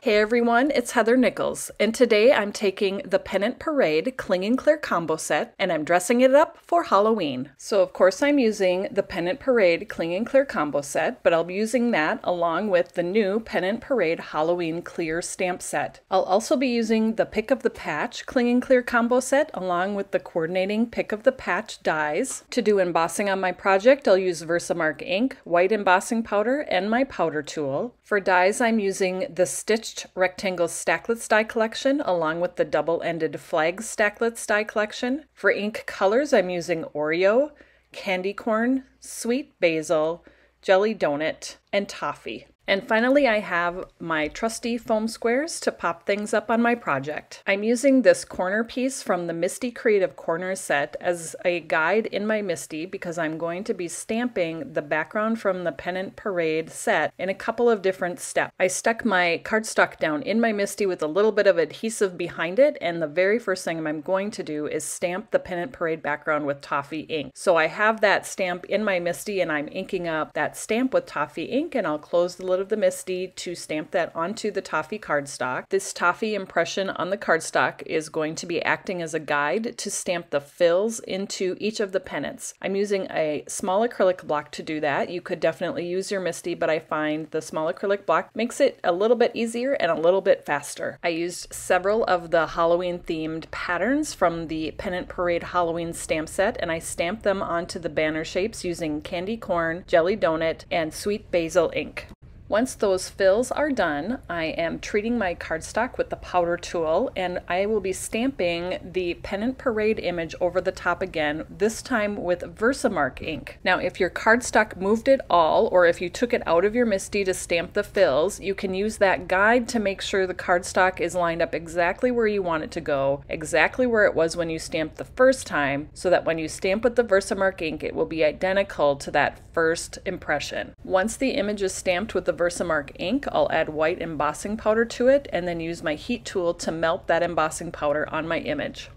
Hey everyone, it's Heather Nichols, and today I'm taking the Pennant Parade Cling and Clear combo set and I'm dressing it up for Halloween. So of course I'm using the Pennant Parade Cling and Clear combo set, but I'll be using that along with the new Pennant Parade Halloween Clear stamp set. I'll also be using the Pick of the Patch Cling and Clear combo set along with the coordinating Pick of the Patch dies. To do embossing on my project, I'll use Versamark ink, white embossing powder, and my powder tool. For dies, I'm using the Stitch stitched rectangle stacklets die collection along with the double-ended flag stacklets die collection. For ink colors, I'm using Oreo, candy corn, sweet basil, jelly donut, and toffee. And finally, I have my trusty foam squares to pop things up on my project. I'm using this corner piece from the Misty Creative Corners set as a guide in my Misty because I'm going to be stamping the background from the Pennant Parade set in a couple of different steps. I stuck my cardstock down in my Misty with a little bit of adhesive behind it, and the very first thing I'm going to do is stamp the Pennant Parade background with toffee ink. So I have that stamp in my Misty and I'm inking up that stamp with toffee ink and I'll close the little of the Misty to stamp that onto the toffee cardstock. This toffee impression on the cardstock is going to be acting as a guide to stamp the fills into each of the pennants. I'm using a small acrylic block to do that. You could definitely use your Misty, but I find the small acrylic block makes it a little bit easier and a little bit faster. I used several of the Halloween themed patterns from the Pennant Parade Halloween stamp set and I stamped them onto the banner shapes using candy corn, jelly donut, and sweet basil ink. Once those fills are done, I am treating my cardstock with the powder tool and I will be stamping the Pennant Parade image over the top again, this time with Versamark ink. Now if your cardstock moved at all or if you took it out of your Misty to stamp the fills, you can use that guide to make sure the cardstock is lined up exactly where you want it to go, exactly where it was when you stamped the first time, so that when you stamp with the Versamark ink, it will be identical to that first impression. Once the image is stamped with the Versamark ink, I'll add white embossing powder to it and then use my heat tool to melt that embossing powder on my image.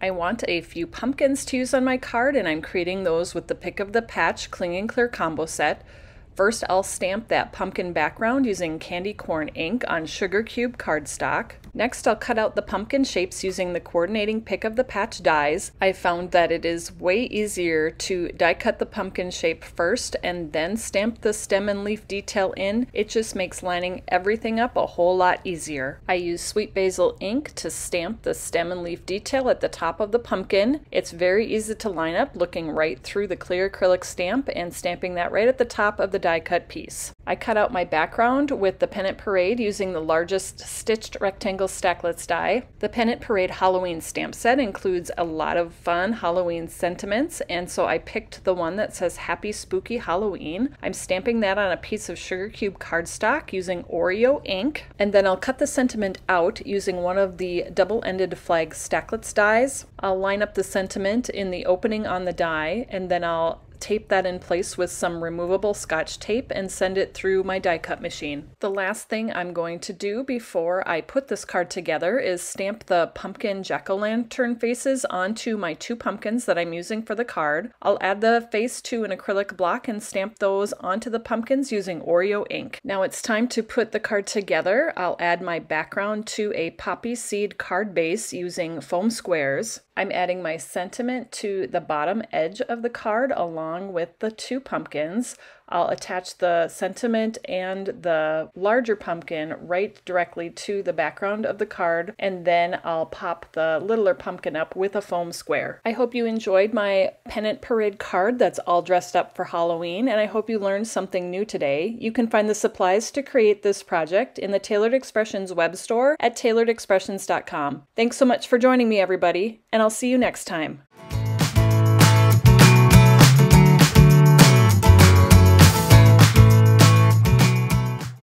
I want a few pumpkins to use on my card and I'm creating those with the pick of the patch cling and clear combo set. First, I'll stamp that pumpkin background using candy corn ink on sugar cube cardstock. Next, I'll cut out the pumpkin shapes using the coordinating pick of the patch dies. I found that it is way easier to die cut the pumpkin shape first and then stamp the stem and leaf detail in. It just makes lining everything up a whole lot easier. I use sweet basil ink to stamp the stem and leaf detail at the top of the pumpkin. It's very easy to line up looking right through the clear acrylic stamp and stamping that right at the top of the die cut piece. I cut out my background with the Pennant Parade using the largest stitched rectangle stacklets die. The Pennant Parade Halloween stamp set includes a lot of fun Halloween sentiments, and so I picked the one that says Happy Spooky Halloween. I'm stamping that on a piece of sugar cube cardstock using Oreo ink, and then I'll cut the sentiment out using one of the double-ended flag stacklets dies. I'll line up the sentiment in the opening on the die, and then I'll tape that in place with some removable scotch tape and send it through my die cut machine. The last thing I'm going to do before I put this card together is stamp the pumpkin jack-o'-lantern faces onto my two pumpkins that I'm using for the card. I'll add the face to an acrylic block and stamp those onto the pumpkins using Oreo ink. Now it's time to put the card together. I'll add my background to a poppy seed card base using foam squares. I'm adding my sentiment to the bottom edge of the card along with the two pumpkins I'll attach the sentiment and the larger pumpkin right directly to the background of the card, and then I'll pop the littler pumpkin up with a foam square. I hope you enjoyed my pennant parade card that's all dressed up for Halloween, and I hope you learned something new today. You can find the supplies to create this project in the Tailored Expressions web store at tailoredexpressions.com. Thanks so much for joining me, everybody, and I'll see you next time.